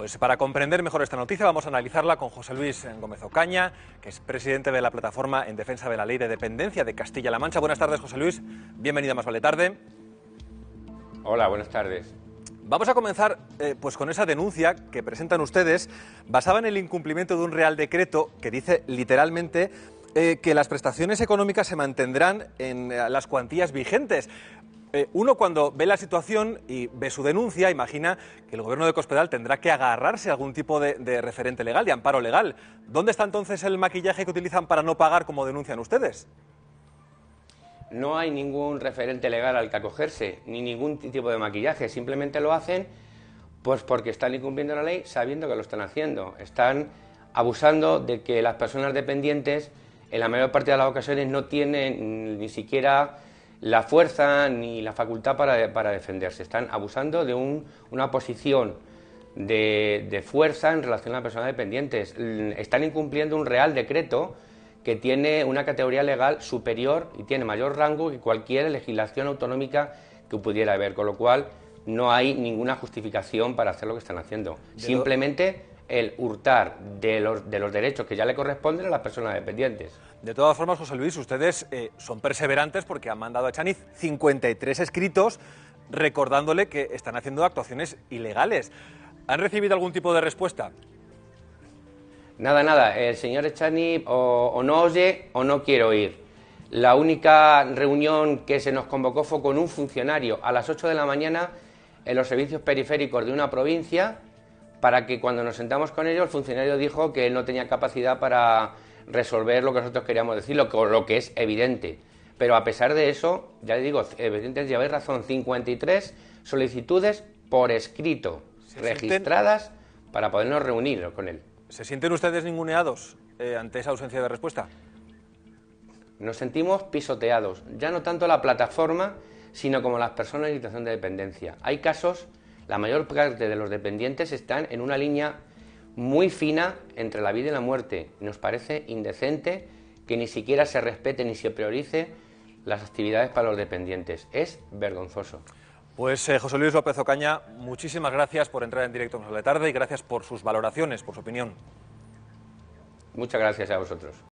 Pues para comprender mejor esta noticia vamos a analizarla con José Luis Gómez Ocaña, que es presidente de la plataforma en defensa de la ley de dependencia de Castilla-La Mancha. Buenas tardes, José Luis. Bienvenido a Más Vale Tarde. Hola, buenas tardes. Vamos a comenzar eh, pues con esa denuncia que presentan ustedes basada en el incumplimiento de un real decreto que dice literalmente eh, que las prestaciones económicas se mantendrán en eh, las cuantías vigentes. Eh, uno cuando ve la situación y ve su denuncia, imagina que el gobierno de Cospedal tendrá que agarrarse a algún tipo de, de referente legal, de amparo legal. ¿Dónde está entonces el maquillaje que utilizan para no pagar como denuncian ustedes? No hay ningún referente legal al que acogerse, ni ningún tipo de maquillaje. Simplemente lo hacen pues porque están incumpliendo la ley sabiendo que lo están haciendo. Están abusando de que las personas dependientes en la mayor parte de las ocasiones no tienen ni siquiera la fuerza ni la facultad para, para defenderse. Están abusando de una posición de, de, fuerza en relación a las personas dependientes. Están incumpliendo un real decreto que tiene una categoría legal superior y tiene mayor rango que cualquier legislación autonómica que pudiera haber, con lo cual no hay ninguna justificación para hacer lo que están haciendo. Simplemente el hurtar de los, derechos que ya le corresponden a las personas dependientes. De todas formas, José Luis, ustedes eh, son perseverantes porque han mandado a Chaniz 53 escritos recordándole que están haciendo actuaciones ilegales. ¿Han recibido algún tipo de respuesta? Nada, nada. El señor Chaniz o, o, no oye o no quiere oír. La única reunión que se nos convocó fue con un funcionario a las 8 de la mañana en los servicios periféricos de una provincia para que cuando nos sentamos con ellos el funcionario dijo que él no tenía capacidad para resolver lo que nosotros queríamos decir, lo que, es evidente. Pero a pesar de eso, ya le digo, evidentes lleváis razón, 53 solicitudes por escrito, registradas para podernos reunir con él. ¿Se sienten ustedes ninguneados eh, ante esa ausencia de respuesta? Nos sentimos pisoteados, ya no tanto la plataforma, sino como las personas en situación de dependencia. Hay casos la mayor parte de los dependientes están en una línea muy fina entre la vida y la muerte. Nos parece indecente que ni siquiera se respete ni se priorice las actividades para los dependientes. Es vergonzoso. Pues eh, José Luis López Ocaña, muchísimas gracias por entrar en directo a la tarde y gracias por sus valoraciones, por su opinión. Muchas gracias a vosotros.